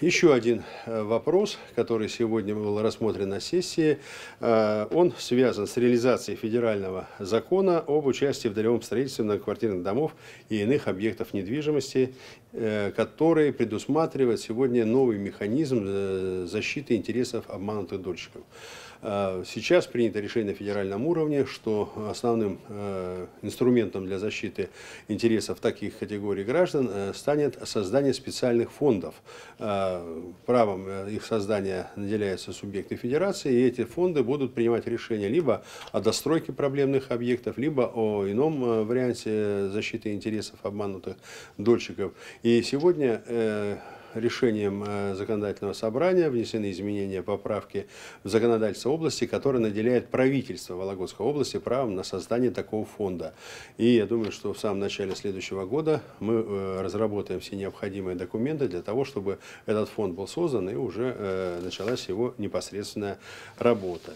Еще один э, вопрос, который сегодня был рассмотрен на сессии, э, он связан с реализацией федерального закона об участии в долевом строительстве многоквартирных домов и иных объектов недвижимости, э, который предусматривает сегодня новый механизм защиты интересов обманутых дольщиков. Сейчас принято решение на федеральном уровне, что основным инструментом для защиты интересов таких категорий граждан станет создание специальных фондов правом э, их создания наделяются субъекты федерации, и эти фонды будут принимать решения либо о достройке проблемных объектов, либо о ином э, варианте э, защиты интересов обманутых дольщиков. И сегодня решением э, законодательного собрания внесены изменения поправки в законодательство области, которое наделяет правительство Вологодской области правом на создание такого фонда. И я думаю, что в самом начале следующего года мы э, разработаем все необходимые документы для того, чтобы этот фонд был создан и уже э, началась его непосредственная работа.